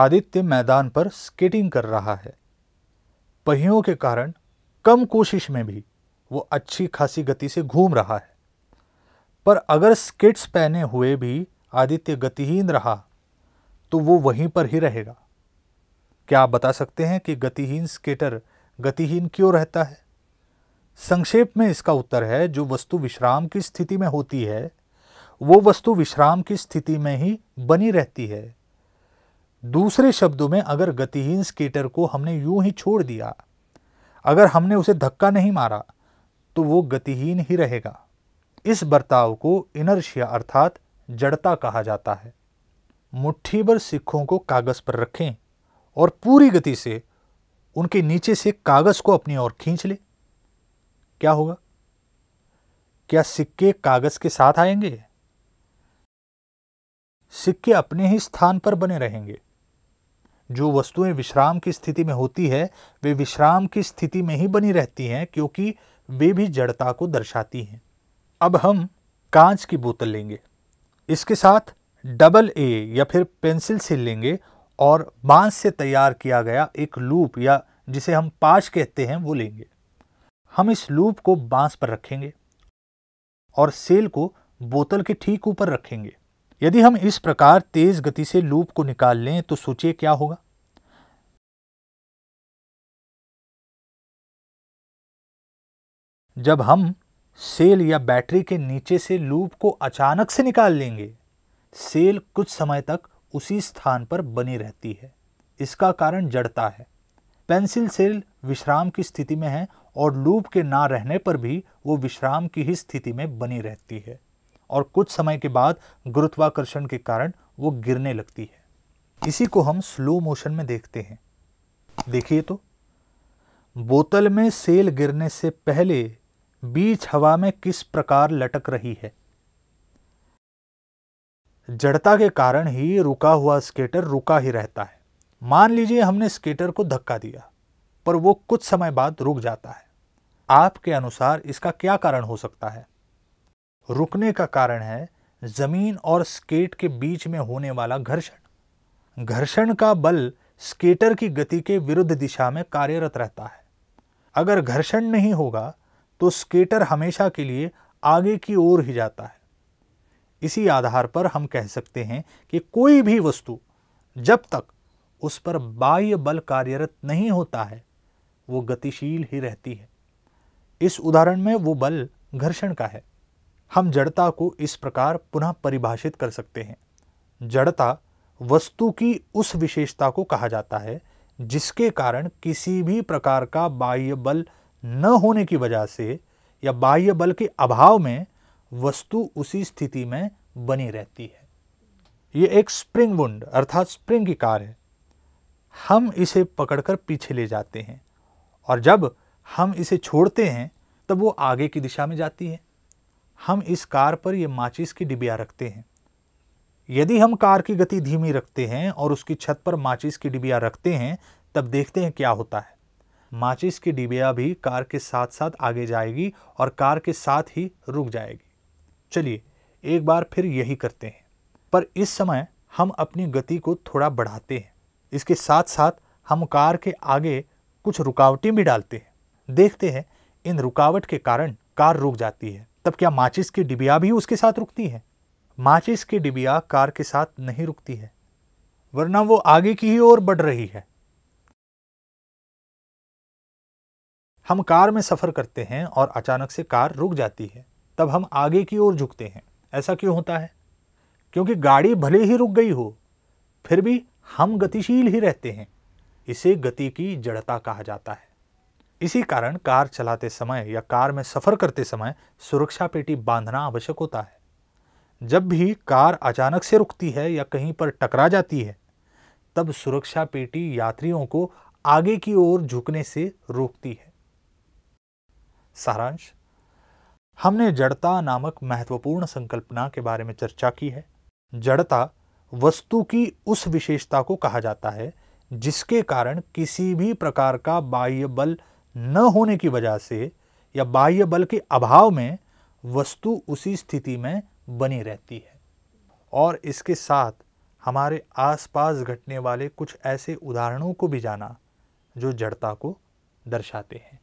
आदित्य मैदान पर स्केटिंग कर रहा है पहियों के कारण कम कोशिश में भी वो अच्छी खासी गति से घूम रहा है पर अगर स्केट्स पहने हुए भी आदित्य गतिहीन रहा तो वो वहीं पर ही रहेगा क्या आप बता सकते हैं कि गतिहीन स्केटर गतिहीन क्यों रहता है संक्षेप में इसका उत्तर है जो वस्तु विश्राम की स्थिति में होती है वो वस्तु विश्राम की स्थिति में ही बनी रहती है दूसरे शब्दों में अगर गतिहीन स्केटर को हमने यूं ही छोड़ दिया अगर हमने उसे धक्का नहीं मारा तो वो गतिहीन ही रहेगा इस बर्ताव को इनर्शिया अर्थात जड़ता कहा जाता है मुट्ठी भर सिक्कों को कागज़ पर रखें और पूरी गति से उनके नीचे से कागज़ को अपनी ओर खींच ले क्या होगा क्या सिक्के कागज़ के साथ आएंगे सिक्के अपने ही स्थान पर बने रहेंगे जो वस्तुएं विश्राम की स्थिति में होती है वे विश्राम की स्थिति में ही बनी रहती हैं क्योंकि वे भी जड़ता को दर्शाती हैं अब हम कांच की बोतल लेंगे इसके साथ डबल ए या फिर पेंसिल से लेंगे और बांस से तैयार किया गया एक लूप या जिसे हम पाश कहते हैं वो लेंगे हम इस लूप को बांस पर रखेंगे और सेल को बोतल के ठीक ऊपर रखेंगे यदि हम इस प्रकार तेज गति से लूप को निकाल लें तो सोचिए क्या होगा जब हम सेल या बैटरी के नीचे से लूप को अचानक से निकाल लेंगे सेल कुछ समय तक उसी स्थान पर बनी रहती है इसका कारण जड़ता है पेंसिल सेल विश्राम की स्थिति में है और लूप के ना रहने पर भी वो विश्राम की ही स्थिति में बनी रहती है और कुछ समय के बाद गुरुत्वाकर्षण के कारण वो गिरने लगती है इसी को हम स्लो मोशन में देखते हैं देखिए तो बोतल में सेल गिरने से पहले बीच हवा में किस प्रकार लटक रही है जड़ता के कारण ही रुका हुआ स्केटर रुका ही रहता है मान लीजिए हमने स्केटर को धक्का दिया पर वो कुछ समय बाद रुक जाता है आपके अनुसार इसका क्या कारण हो सकता है रुकने का कारण है ज़मीन और स्केट के बीच में होने वाला घर्षण घर्षण का बल स्केटर की गति के विरुद्ध दिशा में कार्यरत रहता है अगर घर्षण नहीं होगा तो स्केटर हमेशा के लिए आगे की ओर ही जाता है इसी आधार पर हम कह सकते हैं कि कोई भी वस्तु जब तक उस पर बाह्य बल कार्यरत नहीं होता है वो गतिशील ही रहती है इस उदाहरण में वो बल घर्षण का है हम जड़ता को इस प्रकार पुनः परिभाषित कर सकते हैं जड़ता वस्तु की उस विशेषता को कहा जाता है जिसके कारण किसी भी प्रकार का बाह्य बल न होने की वजह से या बाह्य बल के अभाव में वस्तु उसी स्थिति में बनी रहती है ये एक स्प्रिंग वुंड अर्थात स्प्रिंग की कार है हम इसे पकड़कर पीछे ले जाते हैं और जब हम इसे छोड़ते हैं तब वो आगे की दिशा में जाती है हम इस कार पर ये माचिस की डिबिया रखते हैं यदि हम कार की गति धीमी रखते हैं और उसकी छत पर माचिस की डिबिया रखते हैं तब देखते हैं क्या होता है माचिस की डिबिया भी कार के साथ साथ आगे जाएगी और कार के साथ ही रुक जाएगी चलिए एक बार फिर यही करते हैं पर इस समय हम अपनी गति को थोड़ा बढ़ाते हैं इसके साथ साथ हम कार के आगे कुछ रुकावटें भी डालते हैं देखते हैं इन रुकावट के कारण कार रुक जाती है तब क्या माचिस की डिबिया भी उसके साथ रुकती है माचिस की डिबिया कार के साथ नहीं रुकती है वरना वो आगे की ही ओर बढ़ रही है हम कार में सफ़र करते हैं और अचानक से कार रुक जाती है तब हम आगे की ओर झुकते हैं ऐसा क्यों होता है क्योंकि गाड़ी भले ही रुक गई हो फिर भी हम गतिशील ही रहते हैं इसे गति की जड़ता कहा जाता है इसी कारण कार चलाते समय या कार में सफ़र करते समय सुरक्षा पेटी बांधना आवश्यक होता है जब भी कार अचानक से रुकती है या कहीं पर टकरा जाती है तब सुरक्षा पेटी यात्रियों को आगे की ओर झुकने से रोकती है सारांश हमने जड़ता नामक महत्वपूर्ण संकल्पना के बारे में चर्चा की है जड़ता वस्तु की उस विशेषता को कहा जाता है जिसके कारण किसी भी प्रकार का बाह्य बल न होने की वजह से या बाह्य बल के अभाव में वस्तु उसी स्थिति में बनी रहती है और इसके साथ हमारे आसपास घटने वाले कुछ ऐसे उदाहरणों को भी जाना जो जड़ता को दर्शाते हैं